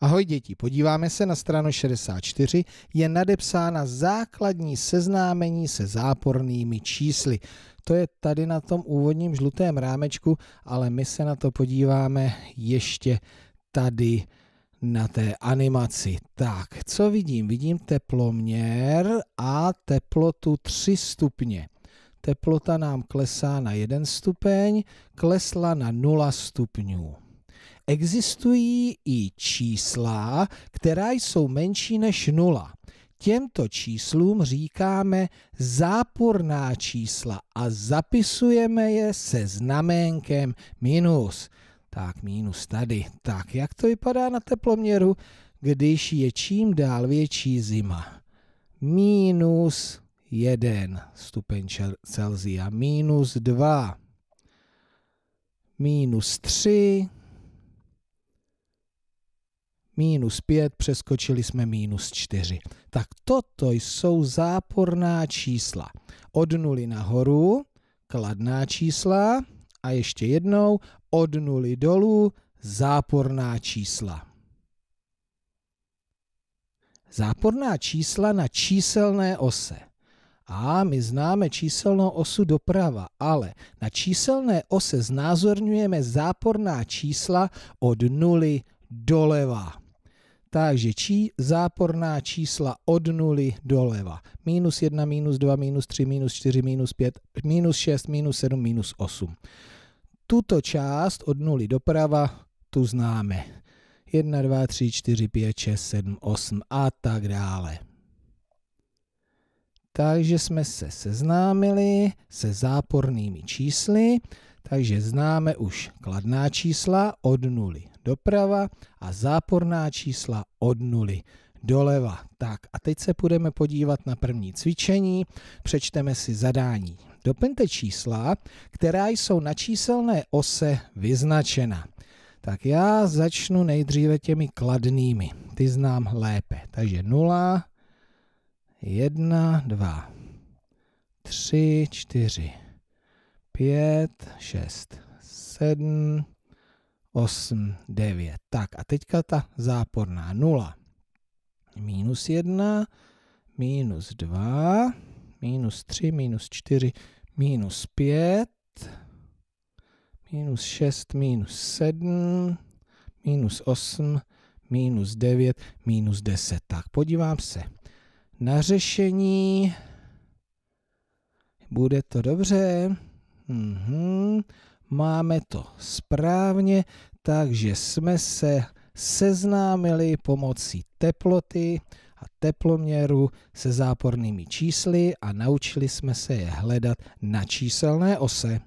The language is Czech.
Ahoj děti, podíváme se na stranu 64, je nadepsána základní seznámení se zápornými čísly. To je tady na tom úvodním žlutém rámečku, ale my se na to podíváme ještě tady na té animaci. Tak, co vidím? Vidím teploměr a teplotu 3 stupně teplota nám klesá na 1 stupeň, klesla na 0 stupňů existují i čísla, která jsou menší než nula. Těmto číslům říkáme záporná čísla a zapisujeme je se znaménkem minus. Tak minus tady. Tak jak to vypadá na teploměru, když je čím dál větší zima? Minus 1 stupeň Celzia, minus 2, minus 3, minus 5, přeskočili jsme minus 4. Tak toto jsou záporná čísla. Od nuly nahoru, kladná čísla a ještě jednou od nuly dolů, záporná čísla. Záporná čísla na číselné ose. A my známe číselnou osu doprava, ale na číselné ose znázorňujeme záporná čísla od nuly doleva. Takže čí, záporná čísla od nuly doleva. Minus 1, minus 2, minus 3, minus 4, minus 5, minus 6, minus 7, minus 8. Tuto část od nuly doprava tu známe. 1, 2, 3, 4, 5, 6, 7, 8 a tak dále. Takže jsme se seznámili se zápornými čísly, takže známe už kladná čísla od nuly doprava a záporná čísla od nuly doleva. Tak a teď se budeme podívat na první cvičení, přečteme si zadání. Doplňte čísla, která jsou na číselné ose vyznačena. Tak já začnu nejdříve těmi kladnými, ty znám lépe. Takže 0, 1, 2, 3, 4, 5, 6, 7, 8, 9. Tak a teďka ta záporná 0. Minus 1, minus 2, minus 3, minus 4, minus 5, minus 6, minus 7, minus 8, minus 9, minus 10. Tak podívám se na řešení. Bude to dobře? Mhm máme to správně, takže jsme se seznámili pomocí teploty a teploměru se zápornými čísly a naučili jsme se je hledat na číselné ose.